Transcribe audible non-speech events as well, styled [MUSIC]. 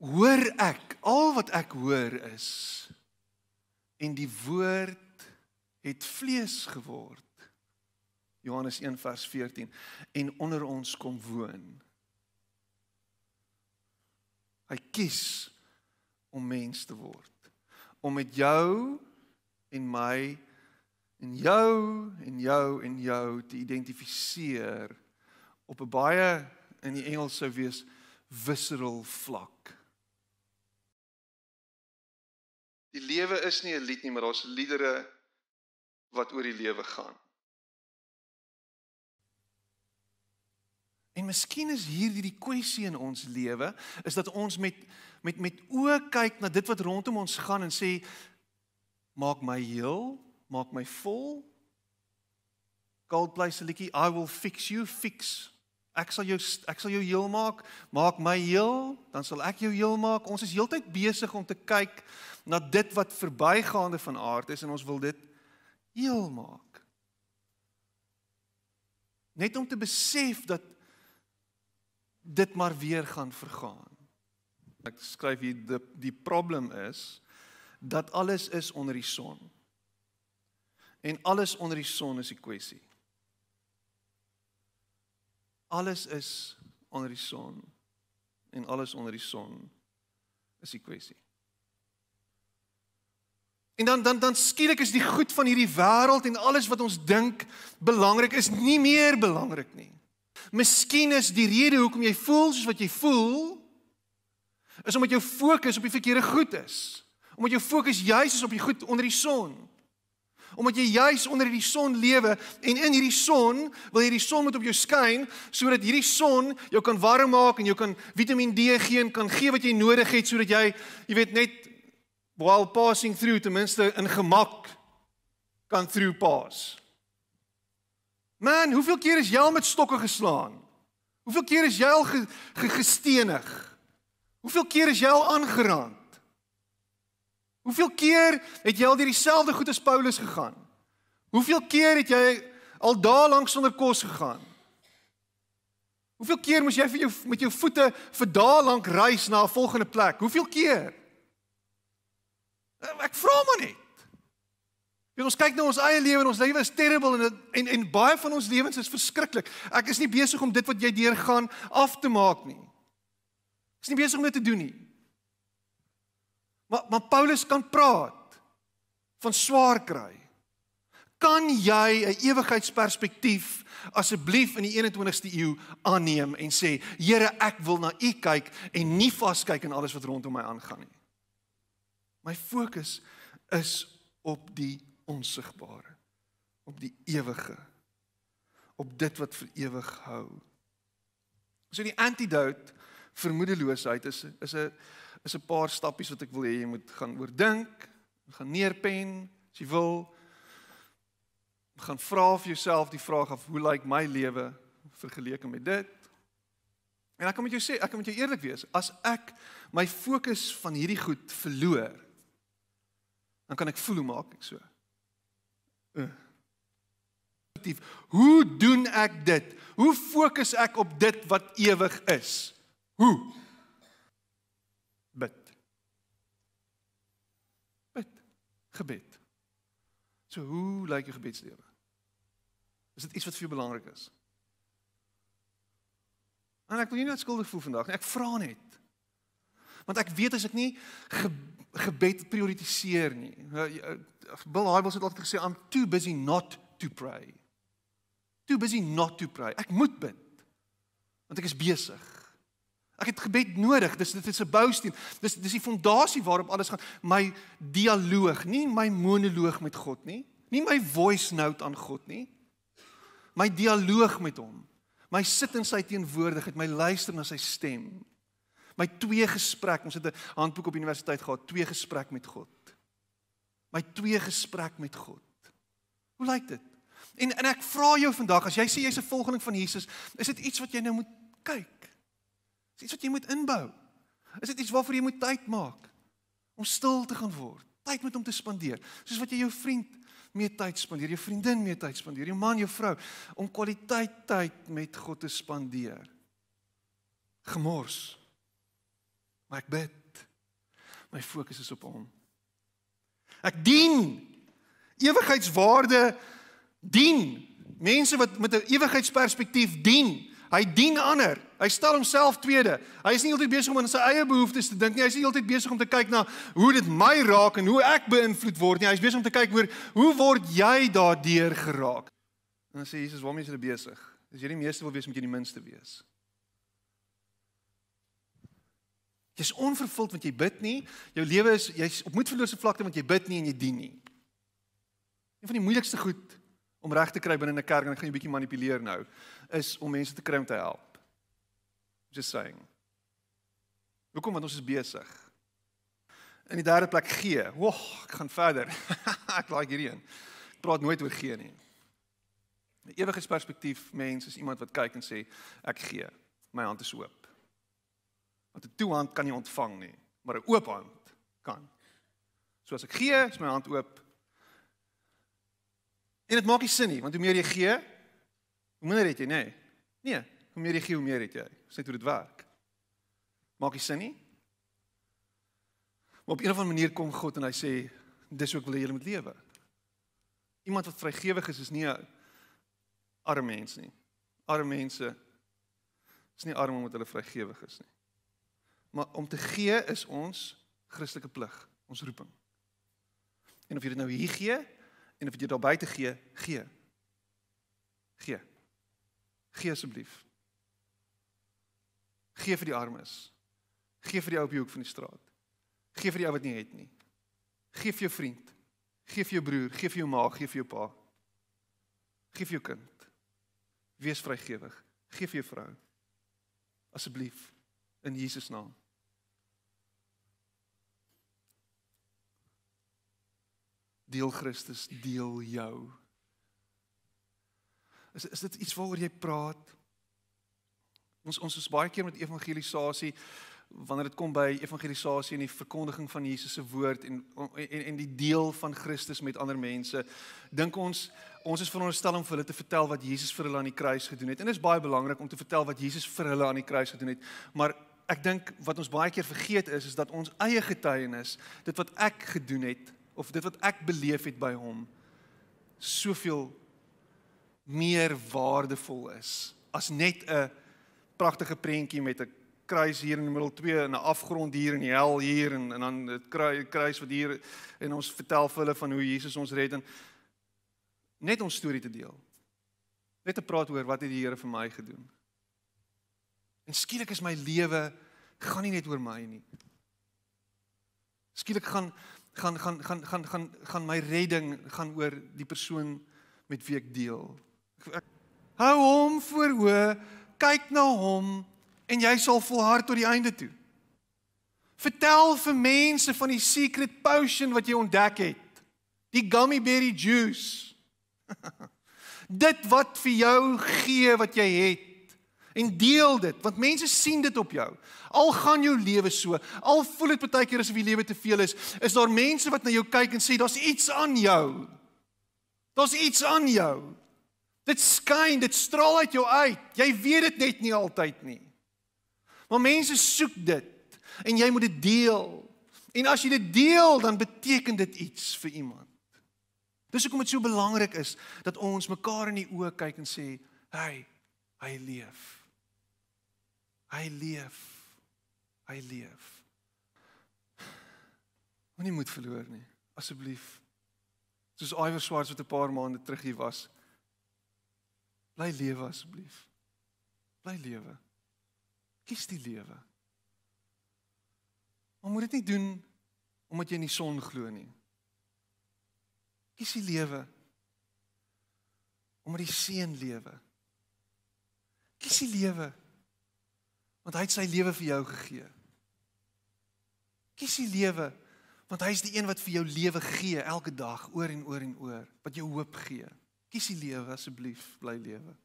hoor ek al wat ek hoor is en die woord het vlees geword Johannes 1 vers 14 en onder ons kom woon hy kies om mens te word om met jou en my en jou en jou en jou te identifiseer op 'n baie in die Engels sou wees visceral vlak Die lewe is nie 'n lied nie, maar daar's liedere wat oor die lewe gaan. En miskien is hierdie die kwessie in ons lewe is dat ons met met met oë kyk na dit wat rondom ons gaan en sê maak my heel, maak my vol. Cold place 'n liedjie I will fix you, fix Ek sal jou ek sal jou heel maak. Maak my heel, dan sal ek jou heel maak. Ons is heeltyd besig om te kyk na dit wat verbygaande van aard is en ons wil dit heel maak. Net om te besef dat dit maar weer gaan vergaan. Ek skryf hier die die probleem is dat alles is onder die son. En alles onder die son is die kwessie alles is onder die son en alles onder die son is die kwessie. En dan dan dan skielik is die goed van hierdie wêreld en alles wat ons dink belangrik is nie meer belangrik nie. Miskien is die rede hoekom jy voel soos wat jy voel is omdat jou fokus op die verkeerde goed is. Omdat jou fokus juis is op die goed onder die son. Omdat jy juis onder hierdie son lewe en in hierdie son wil hierdie son moet op jou skyn sodat hierdie son jou kan warm maak en jou kan Vitamiin D gee en kan gee wat jy nodig het sodat jy jy weet net while passing through ten minste in gemak kan through pass. Man, hoeveel keer is jy al met stokke geslaan? Hoeveel keer is jy al ge, ge, gestenig? Hoeveel keer is jy al aangeraak? Hoeveel keer het jy al deur dieselfde goed as Paulus gegaan? Hoeveel keer het jy al daar langs onder kos gegaan? Hoeveel keer moes jy vir jou met jou voete vir daar lank reis na 'n volgende plek? Hoeveel keer? Eh, ek vra maar net. Jy ons kyk na ons eie lewe en ons lewe is terrible en en en baie van ons lewens is verskriklik. Ek is nie besig om dit wat jy deurgaan af te maak nie. Ek is nie besig om dit te doen nie. Maar maar Paulus kan praat van swaar kry. Kan jy 'n ewigheidsperspektief asseblief in die 21ste eeu aanneem en sê, Here, ek wil na U kyk en nie vaskyk aan alles wat rondom my aangaan nie. My fokus is op die onsigbare, op die ewige, op dit wat vir ewig hou. So die antidote vermoedeloosheid is is 'n is 'n paar stappies wat ek wil hê jy moet gaan oordink, gaan neerpen as jy wil. gaan vra vir jouself die vraag of hoe lyk my lewe vergeleke met dit? En ek kan met jou sê, ek kan met jou eerlik wees, as ek my fokus van hierdie goed verloor, dan kan ek voel hoe maak ek so? Uh. Hoe doen ek dit? Hoe fokus ek op dit wat ewig is? Hoe? gebed. So hoe lyk jou gebedslewe? Is dit iets wat vir jou belangrik is? En ek wil nie net skuldig voel vandag nie. Ek vra net. Want ek weet as ek nie ge gebed prioritiseer nie. Eh, eh, Bill Hybels het altyd gesê I'm too busy not to pray. Too busy not to pray. Ek moet bid. Want ek is besig. Ek het gebed nodig. Dis dit is 'n bousteen. Dis dis die fondasie waarop alles gaan. My dialoog, nie my monoloog met God nie. Nie my voice note aan God nie. My dialoog met hom. My sit in sy teenwoordigheid, my luister na sy stem. My twee gesprek, ons het 'n handboek op universiteit gehad, twee gesprek met God. My twee gesprek met God. Hoe lyk dit? En en ek vra jou vandag, as jy sê jy's 'n volgeling van Jesus, is dit iets wat jy nou moet kyk. Is iets wat jy moet inbou. Is dit iets waarvoor jy moet tyd maak om stil te gaan word, tyd met hom te spandeer, soos wat jy jou vriend mee tyd spandeer, jou vriendin mee tyd spandeer, jou man, jou vrou om kwaliteit tyd met God te spandeer. Gemors. Maar ek bid. My fokus is op hom. Ek dien ewigheidswaarde dien mense wat met 'n ewigheidsperspektief dien Hy dien ander. Hy stel homself tweede. Hy is nie heeltyd besig om aan sy eie behoeftes te dink nie. Hy is heeltyd besig om te kyk na hoe dit my raak en hoe ek beïnvloed word nie. Hy is besig om te kyk oor hoe word jy daardeur geraak? En dan sê Jesus, "Waarmee is jy besig? As jy die meeste wil wees, moet jy die minste wees." Jy's onvervuld want jy bid nie. Jou lewe is jy's op moedverlose vlakte want jy bid nie en jy dien nie. Een van die moeilikste goed om reg te kry binne 'n kerk en ek gaan jou bietjie manipuleer nou is om mense te kry om te help. Just saying. Hoe kom dit ons is besig? In die derde plek gee. Woah, ek gaan verder. [LAUGHS] ek like hierdie een. Ek praat nooit oor gee nie. 'n Ewige perspektief mens is iemand wat kyk en sê ek gee. My hand is oop. Want 'n toehand kan nie ontvang nie, maar 'n oop hand kan. So as ek gee, is my hand oop En dit maak nie sin nie, want hoe meer jy gee, hoe minder het jy, nê? Nee. nee, hoe meer jy gee, hoe meer het jy. Dis net hoe dit werk. Maak nie sin nie. Maar op 'n of ander manier kom God en hy sê, dis ook wil jy moet lewe. Iemand wat vrygewig is is nie 'n arme mens nie. Arme mense is nie arm omdat hulle vrygewig is nie. Maar om te gee is ons Christelike plig, ons roeping. En of jy dit nou hier gee en of jy dit al buite gee, gee. Gee. Gee asseblief. Gee vir die armes. Gee vir die ou op die hoek van die straat. Gee vir die ou wat nie het nie. Gee vir jou vriend. Gee vir jou broer, gee vir jou ma, gee vir jou pa. Gee vir jou kind. Wees vrygewig. Gee vir jou vrou. Asseblief in Jesus naam. deel Christus, deel jou. Is is dit iets waaroor jy praat? Ons ons is baie keer met evangelisasie wanneer dit kom by evangelisasie en die verkondiging van Jesus se woord en en en die deel van Christus met ander mense, dink ons ons is veronderstel om vir hulle te vertel wat Jesus vir hulle aan die kruis gedoen het. En dit is baie belangrik om te vertel wat Jesus vir hulle aan die kruis gedoen het, maar Ek dink wat ons baie keer vergeet is is dat ons eie getuienis, dit wat ek gedoen het, of dit wat ek beleef het by hom soveel meer waardevol is as net 'n pragtige prentjie met 'n kruis hier in die middel 2 en 'n afgrond hier in die hel hier en en dan dit kruis wat hier en ons vertel vir hulle van hoe Jesus ons red en net ons storie te deel. Net te praat oor wat het die Here vir my gedoen. En skielik is my lewe gaan nie net oor my nie. Skielik gaan gaan gaan gaan gaan gaan gaan my redding gaan oor die persoon met wie ek deel. Ek, hou hom voor hoë, kyk na hom en jy sal volhard tot die einde toe. Vertel vir mense van die secret potion wat jy ontdek het. Die gummy berry juice. [LAUGHS] Dit wat vir jou gee wat jy het. En deel dit want mense sien dit op jou. Al gaan jou lewe so, al voel dit baie keer asof jy lewe te veel is, is daar mense wat na jou kyk en sê daar's iets aan jou. Daar's iets aan jou. Dit skyn, dit straal uit jou uit. Jy weet dit net nie altyd nie. Maar mense soek dit en jy moet dit deel. En as jy dit deel, dan beteken dit iets vir iemand. Dis hoekom dit so belangrik is dat ons mekaar in die oë kyk en sê, "Hey, Hy leef. Hy leef. Hy leef. Moenie moed verloor nie, asseblief. Soos Iver Swarts wat 'n paar maande terug hier was. Bly lewe asseblief. Bly lewe. Kies die lewe. Maar moet dit nie doen omdat jy in die son glo nie. Kies die lewe omdat die seën lewe. Kies die lewe want hy het sy lewe vir jou gegee. Kies die lewe want hy is die een wat vir jou lewe gee elke dag oor en oor en oor wat jou hoop gee. Kies die lewe asseblief, bly lewe.